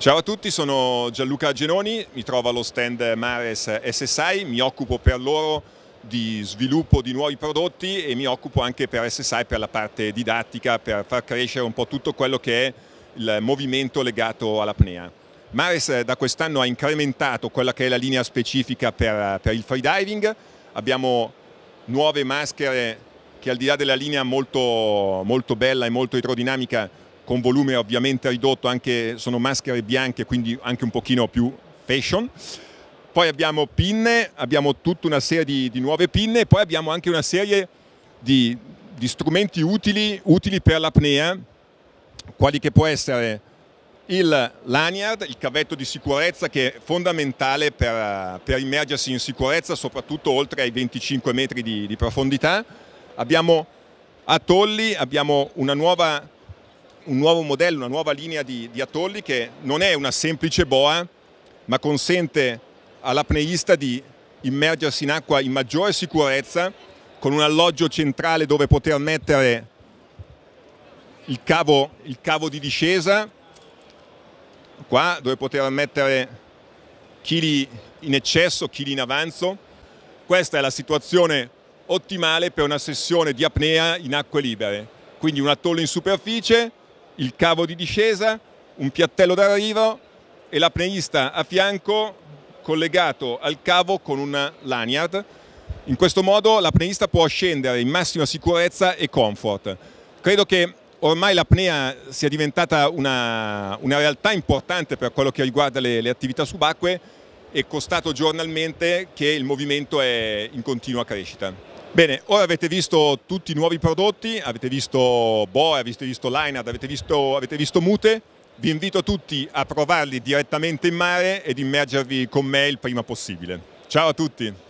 Ciao a tutti, sono Gianluca Genoni, mi trovo allo stand Mares SSI, mi occupo per loro di sviluppo di nuovi prodotti e mi occupo anche per SSI per la parte didattica, per far crescere un po' tutto quello che è il movimento legato all'apnea. Mares da quest'anno ha incrementato quella che è la linea specifica per, per il freediving, abbiamo nuove maschere che al di là della linea molto, molto bella e molto idrodinamica con volume ovviamente ridotto, anche, sono maschere bianche, quindi anche un pochino più fashion. Poi abbiamo pinne, abbiamo tutta una serie di, di nuove pinne, poi abbiamo anche una serie di, di strumenti utili, utili per l'apnea, quali che può essere il lanyard, il cavetto di sicurezza che è fondamentale per, per immergersi in sicurezza, soprattutto oltre ai 25 metri di, di profondità. Abbiamo atolli, abbiamo una nuova un nuovo modello, una nuova linea di, di atolli che non è una semplice boa, ma consente all'apneista di immergersi in acqua in maggiore sicurezza con un alloggio centrale dove poter mettere il cavo, il cavo di discesa, qua dove poter mettere chili in eccesso, chili in avanzo. Questa è la situazione ottimale per una sessione di apnea in acque libere. Quindi un atollo in superficie, il cavo di discesa, un piattello d'arrivo e l'apneista a fianco collegato al cavo con un lanyard. In questo modo l'apneista può scendere in massima sicurezza e comfort. Credo che ormai l'apnea sia diventata una, una, realtà importante per quello che riguarda le, le attività subacquee e costato giornalmente che il movimento è in continua crescita. Bene, ora avete visto tutti i nuovi prodotti, avete visto Boe, avete visto Linad, avete visto, avete visto Mute. Vi invito tutti a provarli direttamente in mare ed immergervi con me il prima possibile. Ciao a tutti!